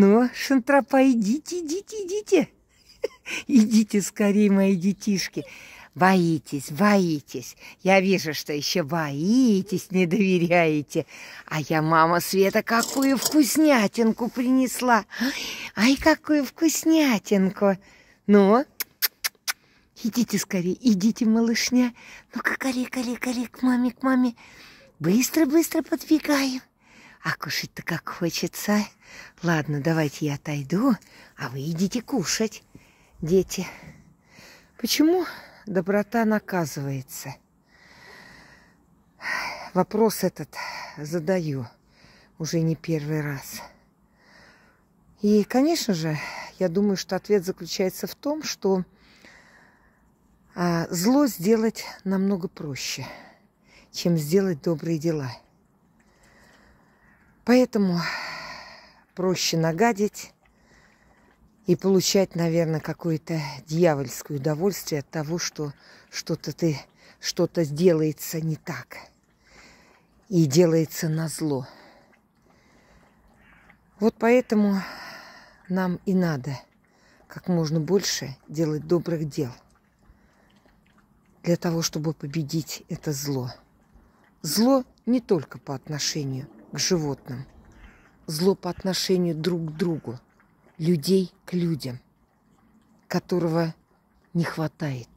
Ну, шантропа, идите, идите, идите. Идите скорее, мои детишки. Боитесь, боитесь. Я вижу, что еще боитесь, не доверяете. А я, мама Света, какую вкуснятинку принесла. Ай, какую вкуснятинку. Ну, идите скорее, идите, малышня. Ну-ка, кали, кали, кали, к маме, к маме. Быстро-быстро подбегаем. А кушать-то как хочется. Ладно, давайте я отойду, а вы идите кушать, дети. Почему доброта наказывается? Вопрос этот задаю уже не первый раз. И, конечно же, я думаю, что ответ заключается в том, что а, зло сделать намного проще, чем сделать добрые дела. Поэтому проще нагадить и получать, наверное, какое-то дьявольское удовольствие от того, что что-то ты, что-то сделается не так и делается на зло. Вот поэтому нам и надо как можно больше делать добрых дел для того, чтобы победить это зло. Зло не только по отношению к животным – зло по отношению друг к другу, людей к людям, которого не хватает.